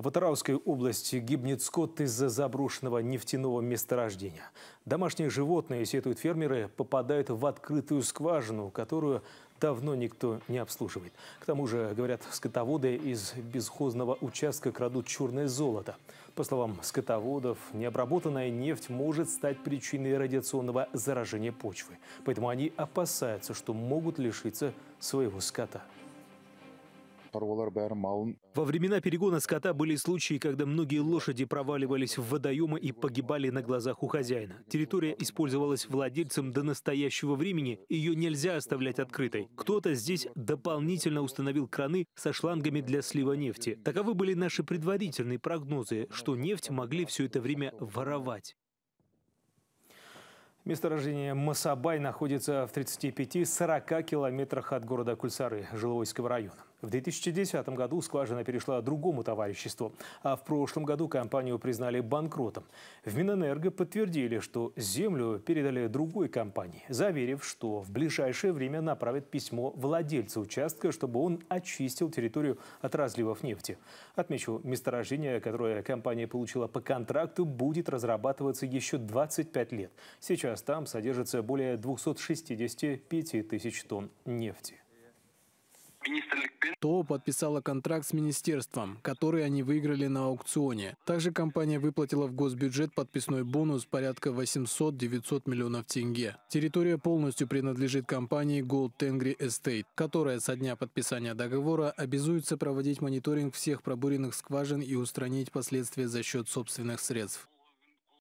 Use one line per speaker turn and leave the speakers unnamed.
В Атарауской области гибнет скот из-за заброшенного нефтяного месторождения. Домашние животные, сетуют фермеры, попадают в открытую скважину, которую давно никто не обслуживает. К тому же, говорят, скотоводы из безхозного участка крадут черное золото. По словам скотоводов, необработанная нефть может стать причиной радиационного заражения почвы. Поэтому они опасаются, что могут лишиться своего скота. Во времена перегона скота были случаи, когда многие лошади проваливались в водоемы и погибали на глазах у хозяина. Территория использовалась владельцем до настоящего времени, ее нельзя оставлять открытой. Кто-то здесь дополнительно установил краны со шлангами для слива нефти. Таковы были наши предварительные прогнозы, что нефть могли все это время воровать. Месторождение Масабай находится в 35-40 километрах от города Кульсары, Жиловойского района. В 2010 году скважина перешла другому товариществу, а в прошлом году компанию признали банкротом. В Минэнерго подтвердили, что землю передали другой компании, заверив, что в ближайшее время направят письмо владельцу участка, чтобы он очистил территорию от разливов нефти. Отмечу, месторождение, которое компания получила по контракту, будет разрабатываться еще 25 лет. Сейчас там содержится более 265 тысяч тонн
нефти. То подписала контракт с министерством, который они выиграли на аукционе. Также компания выплатила в госбюджет подписной бонус порядка 800-900 миллионов тенге. Территория полностью принадлежит компании Gold Tengri Estate, которая со дня подписания договора обязуется проводить мониторинг всех пробуренных скважин и устранить последствия за счет собственных средств.